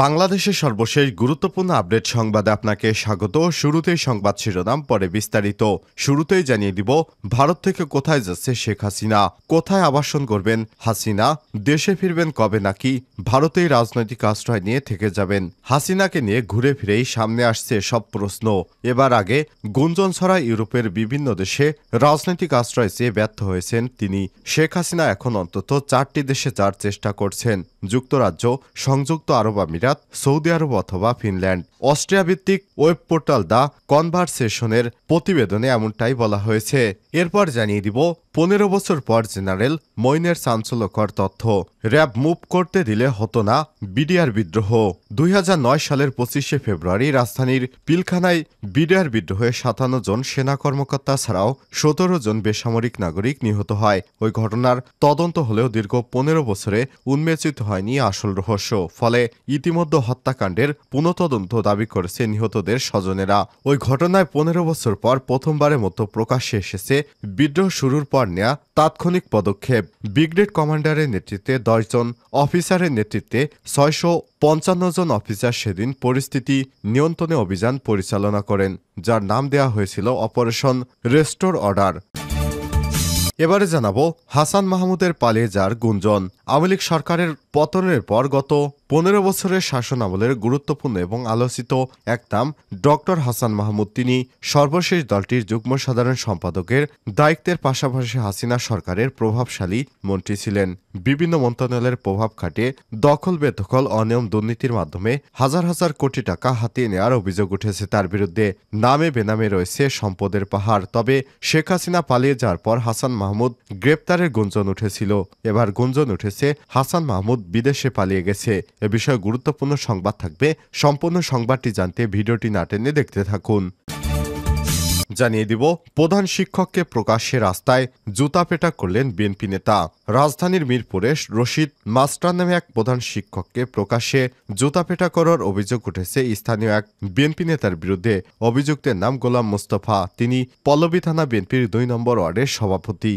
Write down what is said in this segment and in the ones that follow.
বাংলাদেশের সর্বশেষ গুরুত্বপূর্ণ আপডেট সংবাদে আপনাকে স্বাগত শুরুতেই সংবাদ শিরোনাম পরে বিস্তারিত শুরুতেই জানিয়ে দিব ভারত থেকে কোথায় যাচ্ছে শেখ হাসিনা কোথায় আবাসন করবেন হাসিনা দেশে ফিরবেন কবে নাকি ভারতেই রাজনৈতিক আশ্রয় নিয়ে থেকে যাবেন হাসিনাকে নিয়ে ঘুরে ফিরেই সামনে আসছে সব প্রশ্ন এবার আগে গুঞ্জন ছড়া ইউরোপের বিভিন্ন দেশে রাজনৈতিক আশ্রয় চেয়ে ব্যর্থ হয়েছেন তিনি শেখ হাসিনা এখন অন্তত চারটি দেশে যাওয়ার চেষ্টা করছেন যুক্তরাজ্য সংযুক্ত আরব আমিরাত আমিরাত সৌদি আরব অথবা ফিনল্যান্ড অস্ট্রিয়া ভিত্তিক ওয়েব পোর্টাল দ্য কনভারসেশনের প্রতিবেদনে এমনটাই বলা হয়েছে এরপর জানিয়ে দিব পনেরো বছর পর জেনারেল মইনের চাঞ্চল্যকর তথ্য র্যাব মুভ করতে দিলে হতো না বিডিআর বিদ্রোহ দুই সালের পঁচিশে ফেব্রুয়ারি রাজধানীর পিলখানায় বিডিআর বিদ্রোহে সাতান্ন জন সেনা কর্মকর্তা ছাড়াও সতেরো জন বেসামরিক নাগরিক নিহত হয় ওই ঘটনার তদন্ত হলেও দীর্ঘ পনেরো বছরে উন্মেচিত হয়নি আসল রহস্য ফলে ইতিমধ্যে হত্যাকাণ্ডের পুনঃতদন্ত দাবি করেছে নিহতদের স্বজনেরা ওই ঘটনায় পনেরো বছর পর প্রথমবারের মতো প্রকাশ্যে এসেছে বিদ্রোহ শুরুর পর হওয়ার নেয়া তাৎক্ষণিক পদক্ষেপ ব্রিগেড কমান্ডারের নেতৃত্বে দশজন অফিসারের নেতৃত্বে ছয়শো পঞ্চান্ন জন অফিসার সেদিন পরিস্থিতি নিয়ন্ত্রণে অভিযান পরিচালনা করেন যার নাম দেয়া হয়েছিল অপারেশন রেস্টোর অর্ডার এবারে জানাবো হাসান মাহমুদের পালিয়ে যার গুঞ্জন আওয়ামী লীগ সরকারের পতনের পর গত পনেরো বছরের শাসনামলের গুরুত্বপূর্ণ এবং আলোচিত একতাম ডক্টর হাসান মাহমুদ তিনি সর্বশেষ দলটির যুগ্ম সাধারণ সম্পাদকের দায়িত্বের পাশাপাশি হাসিনা সরকারের প্রভাবশালী মন্ত্রী ছিলেন বিভিন্ন মন্ত্রণালয়ের প্রভাব খাটিয়ে দখল বেদখল অনিয়ম দুর্নীতির মাধ্যমে হাজার হাজার কোটি টাকা হাতিয়ে নেওয়ার অভিযোগ উঠেছে তার বিরুদ্ধে নামে বেনামে রয়েছে সম্পদের পাহাড় তবে শেখ হাসিনা পালিয়ে যাওয়ার পর হাসান মাহমুদ গ্রেপ্তারের গুঞ্জন উঠেছিল এবার গুঞ্জন উঠেছে হাসান মাহমুদ বিদেশে পালিয়ে গেছে এ বিষয়ে গুরুত্বপূর্ণ সংবাদ থাকবে সম্পূর্ণ সংবাদটি জানতে ভিডিওটি না টেনে দেখতে থাকুন জানিয়ে দিব প্রধান শিক্ষককে প্রকাশ্যে রাস্তায় জুতা পেটা করলেন বিএনপি নেতা রাজধানীর মিরপুরে রশিদ মাস্টার নামে এক প্রধান শিক্ষককে প্রকাশ্যে জুতা পেটা করার অভিযোগ উঠেছে স্থানীয় এক বিএনপি নেতার বিরুদ্ধে অভিযুক্তের নাম গোলাম মোস্তফা তিনি পল্লবী থানা বিএনপির দুই নম্বর ওয়ার্ডের সভাপতি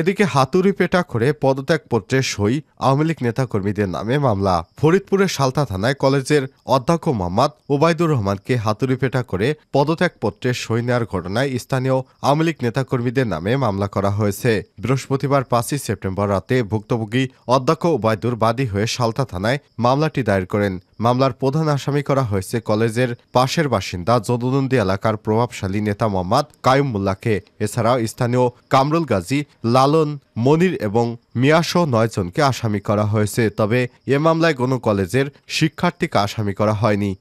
এদিকে হাতুরি পেটা করে পদত্যাগপত্রে সই আওয়ামী লীগ নেতাকর্মীদের নামে মামলা ফরিদপুরের সালতা থানায় কলেজের অধ্যক্ষ মোহাম্মদ ওবায়দুর রহমানকে হাতুরি পেটা করে পদত্যাগপত্রে সই নেওয়ার ঘটনায় স্থানীয় আওয়ামী লীগ নেতাকর্মীদের নামে মামলা করা হয়েছে বৃহস্পতিবার পাঁচই সেপ্টেম্বর রাতে ভুক্তভোগী অধ্যক্ষ ওবায়দুর বাদী হয়ে সালতা থানায় মামলাটি দায়ের করেন মামলার প্রধান আসামি করা হয়েছে কলেজের পাশের বাসিন্দা জদনন্দী এলাকার প্রভাবশালী নেতা মোহাম্মদ কায়ুম মোল্লাকে এছাড়াও স্থানীয় কামরুল গাজী লাল লালন মনির এবং মিয়াসহ নয়জনকে আসামি করা হয়েছে তবে এ মামলায় কোনো কলেজের শিক্ষার্থীকে আসামি করা হয়নি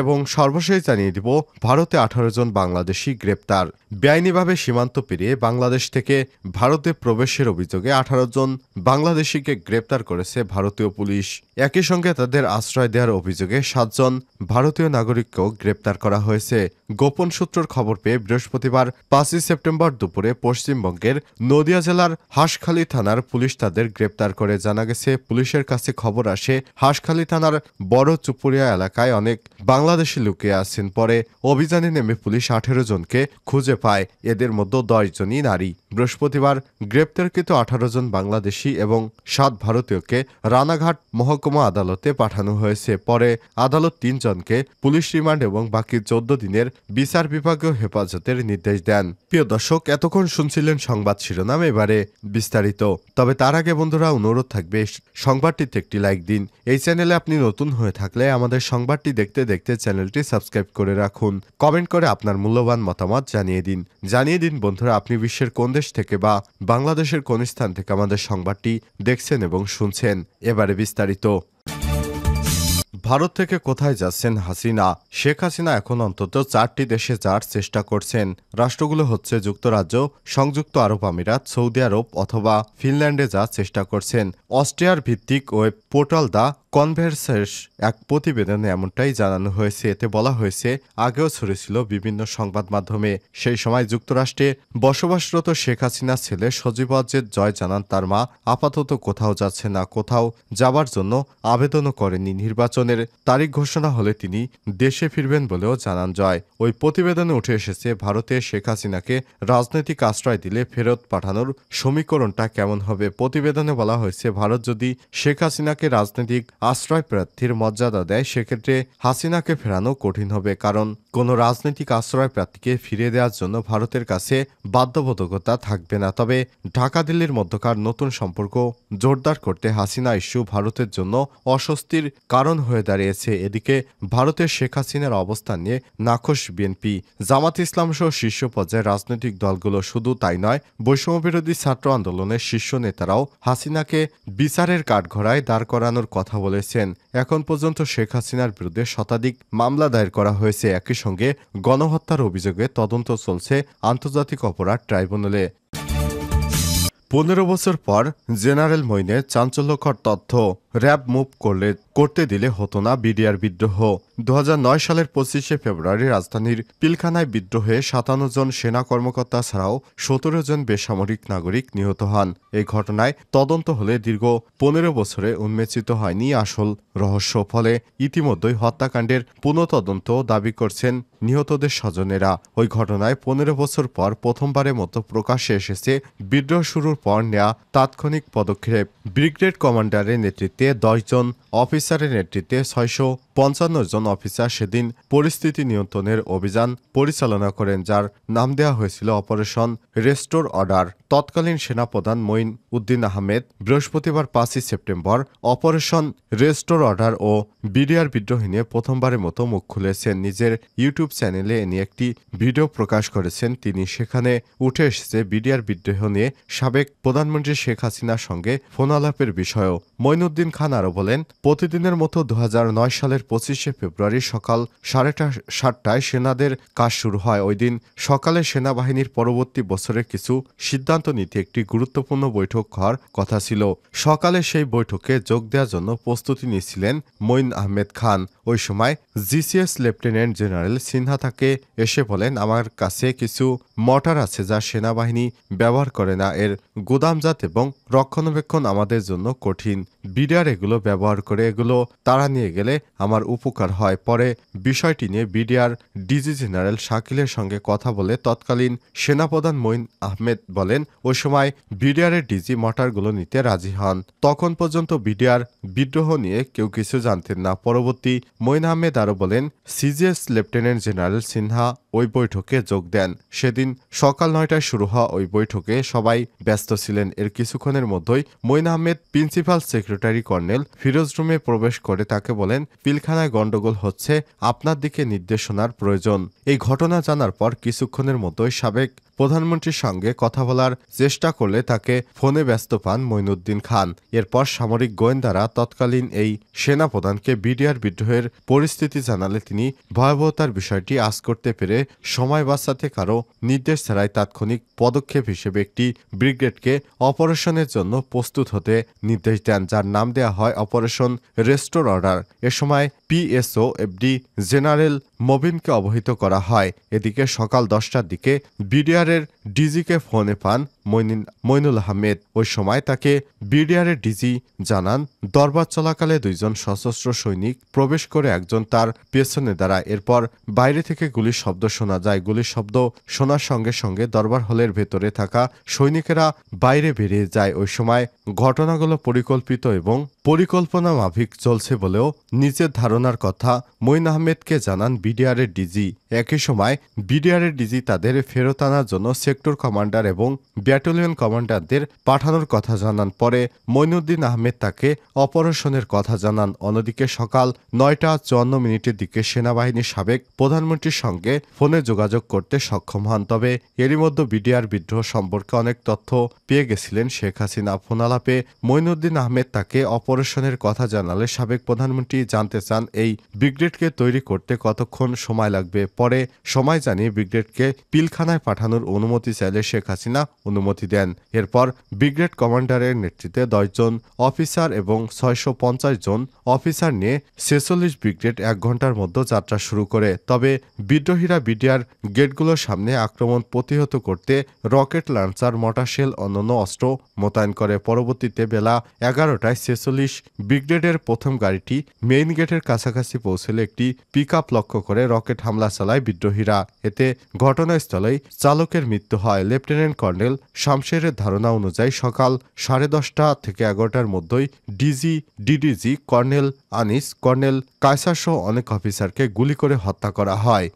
এবং সর্বশেষ জানিয়ে দিব ভারতে আঠারো জন বাংলাদেশি গ্রেপ্তার বেআইনিভাবে সীমান্ত পেরিয়ে বাংলাদেশ থেকে ভারতে প্রবেশের অভিযোগে আঠারো জন বাংলাদেশিকে গ্রেপ্তার করেছে ভারতীয় পুলিশ একই সঙ্গে তাদের আশ্রয় দেওয়ার অভিযোগে সাতজন ভারতীয় নাগরিককেও গ্রেপ্তার করা হয়েছে গোপন সূত্রের খবর পেয়ে বৃহস্পতিবার পাঁচই সেপ্টেম্বর দুপুরে পশ্চিমবঙ্গের নদিয়া জেলার হাঁসখালী থানার পুলিশ তাদের গ্রেপ্তার করে জানা গেছে পুলিশের কাছে খবর আসে হাঁসখালী থানার বড় চুপুরিয়া এলাকায় অনেক বাংলাদেশি লুকিয়ে আছেন পরে অভিযানে নেমে পুলিশ আঠেরো জনকে খুঁজে পায় এদের মধ্যে দশ জনই নারী বৃহস্পতিবার গ্রেপ্তারকৃত আঠারো জন বাংলাদেশি এবং সাত ভারতীয়কে রানাঘাট মহকুমা আদালতে পাঠানো হয়েছে পরে আদালত তিনজনকে পুলিশ রিমান্ড এবং বাকি চোদ্দ দিনের বিচার বিভাগীয় হেফাজতের নির্দেশ দেন প্রিয় দর্শক এতক্ষণ শুনছিলেন সংবাদ শিরোনাম এবারে বিস্তারিত তবে তার আগে বন্ধুরা অনুরোধ থাকবে সংবাদটিতে একটি লাইক দিন এই চ্যানেলে আপনি নতুন হয়ে থাকলে আমাদের সংবাদটি দেখতে দেখতে চ্যানেলটি সাবস্ক্রাইব করে রাখুন কমেন্ট করে আপনার মূল্যবান মতামত জানিয়ে দিন জানিয়ে দিন বন্ধুরা আপনি বিশ্বের কোন দেশ থেকে বা বাংলাদেশের কোন স্থান থেকে আমাদের সংবাদটি দেখছেন এবং শুনছেন এবারে বিস্তারিত ভারত থেকে কোথায় যাচ্ছেন হাসিনা শেখ হাসিনা এখন অন্তত চারটি দেশে যাওয়ার চেষ্টা করছেন রাষ্ট্রগুলো হচ্ছে যুক্তরাজ্য সংযুক্ত আরব আমিরাত সৌদি আরব অথবা ফিনল্যান্ডে যাওয়ার চেষ্টা করছেন অস্ট্রিয়ার ভিত্তিক ওয়েব পোর্টাল দ্য কনভার্সেস এক প্রতিবেদনে এমনটাই জানানো হয়েছে এতে বলা হয়েছে আগেও ছড়েছিল বিভিন্ন সংবাদ মাধ্যমে সেই সময় যুক্তরাষ্ট্রে বসবাসরত শেখ হাসিনার ছেলে সজীব অজ্জেদ জয় জানান তার মা আপাতত কোথাও যাচ্ছে না কোথাও যাবার জন্য আবেদনও করেনি নির্বাচনে নির্বাচনের তারিখ ঘোষণা হলে তিনি দেশে ফিরবেন বলেও জানান জয় ওই প্রতিবেদনে উঠে এসেছে ভারতে শেখ হাসিনাকে রাজনৈতিক আশ্রয় দিলে ফেরত পাঠানোর সমীকরণটা কেমন হবে প্রতিবেদনে বলা হয়েছে ভারত যদি শেখ হাসিনাকে রাজনৈতিক আশ্রয় প্রার্থীর মর্যাদা দেয় সেক্ষেত্রে হাসিনাকে ফেরানো কঠিন হবে কারণ কোনো রাজনৈতিক আশ্রয় প্রার্থীকে ফিরিয়ে দেওয়ার জন্য ভারতের কাছে বাধ্যবাধকতা থাকবে না তবে ঢাকা দিল্লির মধ্যকার নতুন সম্পর্ক জোরদার করতে হাসিনা ইস্যু ভারতের জন্য অস্বস্তির কারণ হয়ে দাঁড়িয়েছে এদিকে ভারতের শেখ হাসিনার অবস্থান নিয়ে নাখোশ বিএনপি জামাত ইসলাম সহ শীর্ষ পর্যায়ের রাজনৈতিক দলগুলো শুধু তাই নয় বৈষম্যবিরোধী ছাত্র আন্দোলনের শীর্ষ নেতারাও হাসিনাকে বিচারের কাঠঘড়ায় দাঁড় করানোর কথা বলেছেন এখন পর্যন্ত শেখ হাসিনার বিরুদ্ধে শতাধিক মামলা দায়ের করা হয়েছে একই সঙ্গে গণহত্যার অভিযোগে তদন্ত চলছে আন্তর্জাতিক অপরাধ ট্রাইব্যুনালে পনেরো বছর পর জেনারেল মইনে চাঞ্চল্যকর তথ্য র্যাব মুভ করলে করতে দিলে হতো না বিডিআর বিদ্রোহ দু সালের পঁচিশে ফেব্রুয়ারি রাজধানীর পিলখানায় বিদ্রোহে সাতান্ন জন সেনা কর্মকর্তা ছাড়াও সতেরো জন বেসামরিক নাগরিক নিহত হন এই ঘটনায় তদন্ত হলে দীর্ঘ পনেরো বছরে উন্মেচিত হয়নি আসল রহস্য ফলে ইতিমধ্যেই হত্যাকাণ্ডের পুনঃতদন্ত দাবি করছেন নিহতদের স্বজনেরা ওই ঘটনায় পনেরো বছর পর প্রথমবারের মতো প্রকাশ্যে এসেছে বিদ্রোহ শুরুর পর নেয়া তাৎক্ষণিক পদক্ষেপ ব্রিগেড কমান্ডারের নেতৃত্বে নেতৃত্বে দশজন অফিসারের নেতৃত্বে ছয়শো পঞ্চান্ন জন অফিসার সেদিন পরিস্থিতি নিয়ন্ত্রণের অভিযান পরিচালনা করেন যার নাম দেওয়া হয়েছিল অপারেশন রেস্টোর অর্ডার তৎকালীন সেনাপ্রধান মঈন উদ্দিন আহমেদ বৃহস্পতিবার পাঁচই সেপ্টেম্বর অপারেশন রেস্টোর অর্ডার ও বিডিআর বিদ্রোহী নিয়ে প্রথমবারের মতো মুখ খুলেছেন নিজের ইউটিউব চ্যানেলে এনে একটি ভিডিও প্রকাশ করেছেন তিনি সেখানে উঠে এসেছে বিডিআর বিদ্রোহ নিয়ে সাবেক প্রধানমন্ত্রী শেখ হাসিনার সঙ্গে ফোনালাপের বিষয়েও মঈনুদ্দিন খান আরও বলেন প্রতিদিনের মতো দু সালের পঁচিশে ফেব্রুয়ারি সকাল সাড়েটা সাতটায় সেনাদের কাজ শুরু হয় ওই দিন সকালে সেনাবাহিনীর পরবর্তী বছরের কিছু সিদ্ধান্ত নিতে একটি গুরুত্বপূর্ণ বৈঠক হওয়ার কথা ছিল সকালে সেই বৈঠকে যোগ দেওয়ার জন্য প্রস্তুতি নিয়েছিলেন মঈন আহমেদ খান ওই সময় জিসিএস লেফটেন্যান্ট জেনারেল সিনহা তাকে এসে বলেন আমার কাছে কিছু মটার আছে যা সেনাবাহিনী ব্যবহার করে না এর গোদামজাত এবং রক্ষণাবেক্ষণ আমাদের জন্য কঠিন বিডিআর এগুলো ব্যবহার করে এগুলো তারা নিয়ে গেলে আমার উপকার হয় পরে বিষয়টি নিয়ে বিডিআর ডিজি জেনারেল শাকিলের সঙ্গে কথা বলে তৎকালীন সেনাপ্রধান মঈন আহমেদ বলেন ওই সময় বিডিআরের ডিজি মটারগুলো নিতে রাজি হন তখন পর্যন্ত বিডিআর বিদ্রোহ নিয়ে কেউ কিছু জানতেন না পরবর্তী মইন আহমেদ আরও বলেন সিজিএস লেফটেন্যান্ট জেনারেল সিনহা ওই বৈঠকে যোগ দেন সেদিন সকাল নয়টায় শুরু হওয়া ওই বৈঠকে সবাই ব্যস্ত ছিলেন এর কিছুক্ষণের মধ্যেই Moin Ahmed principal secretary colonel Firoz রুমে প্রবেশ করে তাকে বলেন পিলখানায় গণ্ডগোল হচ্ছে আপনার দিকে নির্দেশনার প্রয়োজন এই ঘটনা জানার পর কিছুক্ষণের মতোই সাবেক প্রধানমন্ত্রীর সঙ্গে কথা বলার চেষ্টা করলে তাকে ফোনে ব্যস্ত পান মইনুদ্দিন খান এরপর সামরিক গোয়েন্দারা তৎকালীন এই সেনাপ্রধানকে বিডিআর বিদ্রোহের পরিস্থিতি জানালে তিনি ভয়াবহতার বিষয়টি আজ করতে পেরে সময় বাঁচাতে কারো নির্দেশ ছাড়াই তাৎক্ষণিক পদক্ষেপ হিসেবে একটি ব্রিগেডকে অপারেশনের জন্য প্রস্তুত হতে নির্দেশ দেন যার নাম দেয়া হয় অপারেশন রেস্টোর অর্ডার এ সময় পিএসও এফডি জেনারেল মবিনকে অবহিত করা হয় এদিকে সকাল দশটার দিকে বিডিআরের ডিজিকে ফোনে পান মইনুল আহমেদ ওই সময় তাকে বিডিআরের ডিজি জানান দরবার চলাকালে দুইজন সশস্ত্র সৈনিক প্রবেশ করে একজন তার পেছনে দাঁড়ায় এরপর বাইরে থেকে গুলির শব্দ শোনা যায় গুলির শব্দ শোনার সঙ্গে সঙ্গে দরবার হলের ভেতরে থাকা সৈনিকেরা বাইরে বেরিয়ে যায় ওই সময় ঘটনাগুলো পরিকল্পিত এবং পরিকল্পনা মাফিক চলছে বলেও নিজের ধারণার কথা মইন আহমেদকে জানান বিডিআরের ডিজি একই সময় বিডিআরের ডিজি তাদের ফেরত আনার জন্য সেক্টর কমান্ডার এবং ব্যাটালিয়ন কমান্ডারদের পাঠানোর কথা জানান পরে মইনুদ্দিন আহমেদ তাকে অপারেশনের কথা জানান অন্যদিকে সকাল নয়টা চুয়ান্ন মিনিটের দিকে সেনাবাহিনীর সাবেক প্রধানমন্ত্রীর সঙ্গে ফোনে যোগাযোগ করতে সক্ষম হন তবে এরই মধ্যে বিডিআর বিদ্রোহ সম্পর্কে অনেক তথ্য পেয়ে গেছিলেন শেখ হাসিনা ফোনালাপে মইনুদ্দিন আহমেদ তাকে অপারেশনের কথা জানালে সাবেক প্রধানমন্ত্রী জানতে চান এই ব্রিগেডকে তৈরি করতে কত কিছুক্ষণ সময় লাগবে পরে সময় জানিয়ে ব্রিগেডকে পিলখানায় পাঠানোর অনুমতি চাইলে শেখ হাসিনা অনুমতি দেন এরপর ব্রিগেড কমান্ডারের নেতৃত্বে দশজন অফিসার এবং ছয়শো জন অফিসার নিয়ে ছেচল্লিশ ব্রিগেড এক ঘন্টার মধ্যে যাত্রা শুরু করে তবে বিদ্রোহীরা বিডিআর গেটগুলোর সামনে আক্রমণ প্রতিহত করতে রকেট লঞ্চার মটাশেল অন্যান্য অস্ত্র মোতায়েন করে পরবর্তীতে বেলা এগারোটায় ছেচল্লিশ ব্রিগেডের প্রথম গাড়িটি মেইন গেটের কাছাকাছি পৌঁছলে একটি পিক লক্ষ্য করে রকেট হামলা চালায় বিদ্রোহীরা এতে ঘটনাস্থলেই চালকের মৃত্যু হয় লেফটেন্যান্ট কর্নেল শামশেরের ধারণা অনুযায়ী সকাল সাড়ে দশটা থেকে এগারোটার মধ্যেই DG DDG colonel Anis colonel কায়সাসহ অনেক অফিসারকে গুলি করে হত্যা করা হয়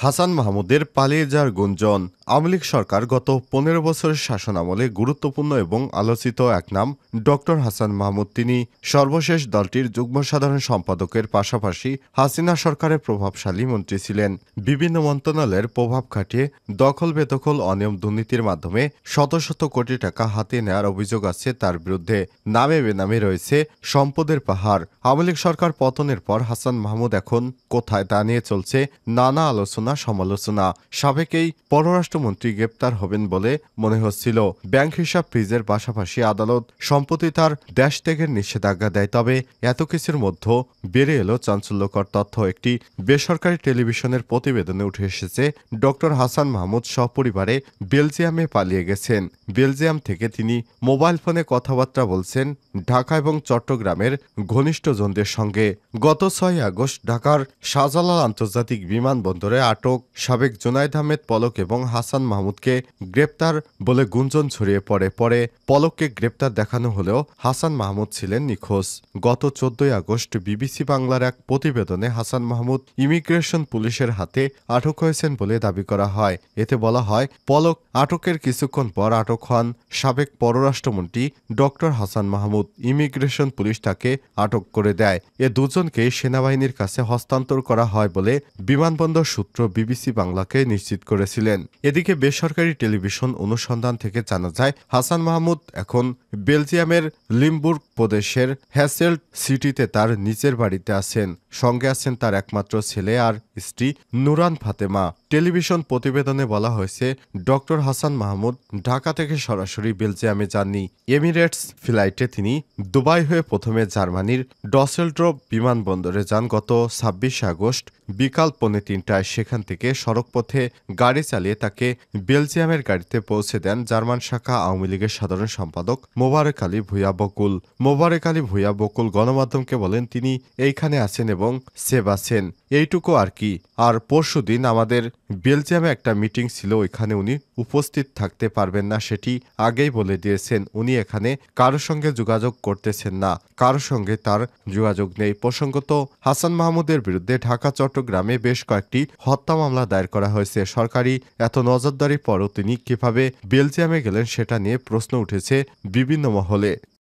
হাসান মাহমুদের পালিয়ে যাওয়ার গুঞ্জন আওয়ামী লীগ সরকার গত পনেরো বছরের শাসন আমলে গুরুত্বপূর্ণ এবং আলোচিত এক নাম ডক্টর হাসান মাহমুদ তিনি সর্বশেষ দলটির যুগ্ম সাধারণ সম্পাদকের পাশাপাশি হাসিনা সরকারের প্রভাবশালী মন্ত্রী ছিলেন বিভিন্ন মন্ত্রণালয়ের প্রভাব খাটিয়ে দখল বেদখল অনিয়ম দুর্নীতির মাধ্যমে শত শত কোটি টাকা হাতে নেওয়ার অভিযোগ আছে তার বিরুদ্ধে নামে বেনামে রয়েছে সম্পদের পাহাড় আওয়ামী লীগ সরকার পতনের পর হাসান মাহমুদ এখন কোথায় তা নিয়ে চলছে নানা আলোচনা সমালোচনা সাবেকেই পররাষ্ট্র অর্থমন্ত্রী গ্রেপ্তার হবেন বলে মনে হচ্ছিল ব্যাংক হিসাব ফ্রিজের পাশাপাশি আদালত সম্প্রতি তার দেশ ত্যাগের নিষেধাজ্ঞা দেয় তবে এত কিছুর মধ্যে বেড়ে এলো চাঞ্চল্যকর তথ্য একটি বেসরকারি টেলিভিশনের প্রতিবেদনে উঠে এসেছে ডক্টর হাসান মাহমুদ সপরিবারে বেলজিয়ামে পালিয়ে গেছেন বেলজিয়াম থেকে তিনি মোবাইল ফোনে কথাবার্তা বলছেন ঢাকা এবং চট্টগ্রামের ঘনিষ্ঠজনদের সঙ্গে গত ছয় আগস্ট ঢাকার শাহজালাল আন্তর্জাতিক বিমানবন্দরে আটক সাবেক জোনায়দ আহমেদ পলক এবং হাসান মাহমুদকে গ্রেপ্তার বলে গুঞ্জন ছড়িয়ে পড়ে পরে পলককে গ্রেপ্তার দেখানো হলেও হাসান মাহমুদ ছিলেন নিখোঁজ গত চোদ্দই আগস্ট বিবিসি বাংলার এক প্রতিবেদনে হাসান মাহমুদ ইমিগ্রেশন পুলিশের হাতে আটক হয়েছেন বলে দাবি করা হয় এতে বলা হয় পলক আটকের কিছুক্ষণ পর আটক হন সাবেক পররাষ্ট্রমন্ত্রী doctor Hasan Mahmud immigration police তাকে আটক করে দেয় এ দুজনকে সেনাবাহিনীর কাছে হস্তান্তর করা হয় বলে বিমানবন্দর সূত্র বিবিসি বাংলাকে নিশ্চিত করেছিলেন এ এদিকে বেসরকারি টেলিভিশন অনুসন্ধান থেকে জানা যায় হাসান মাহমুদ এখন বেলজিয়ামের লিমবুর্গ প্রদেশের হ্যাসেল্ট সিটিতে তার নিজের বাড়িতে আছেন সঙ্গে আছেন তার একমাত্র ছেলে আর স্ত্রী নুরান ফাতেমা টেলিভিশন প্রতিবেদনে বলা হয়েছে ডক্টর হাসান মাহমুদ ঢাকা থেকে সরাসরি বেলজিয়ামে যাননি এমিরেটস ফ্লাইটে তিনি দুবাই হয়ে প্রথমে জার্মানির ডসেলড্রোপ বিমানবন্দরে যান গত ছাব্বিশে আগস্ট বিকাল পৌনে তিনটায় সেখান থেকে সড়কপথে গাড়ি চালিয়ে তাকে বেলজিয়ামের গাড়িতে পৌঁছে দেন জার্মান শাখা আওয়ামী লীগের সাধারণ সম্পাদক মোবারক আলী ভূয়া বকুল মোবারক আলী ভূয়া বকুল গণমাধ্যমকে বলেন তিনি এইখানে আছেন এবং সেভ আছেন এইটুকু আর কি আর পরশু দিন আমাদের বেলজিয়ামে একটা মিটিং ছিল ওইখানে উনি উপস্থিত থাকতে পারবেন না সেটি আগেই বলে দিয়েছেন উনি এখানে কারো সঙ্গে যোগাযোগ করতেছেন না কারো সঙ্গে তার যোগাযোগ নেই প্রসঙ্গত হাসান মাহমুদের বিরুদ্ধে ঢাকা চট্ট চট্টগ্রামে বেশ কয়েকটি হত্যা মামলা দায়ের করা হয়েছে সরকারি এত নজরদারির পরও তিনি কিভাবে বেলজিয়ামে গেলেন সেটা নিয়ে প্রশ্ন উঠেছে বিভিন্ন মহলে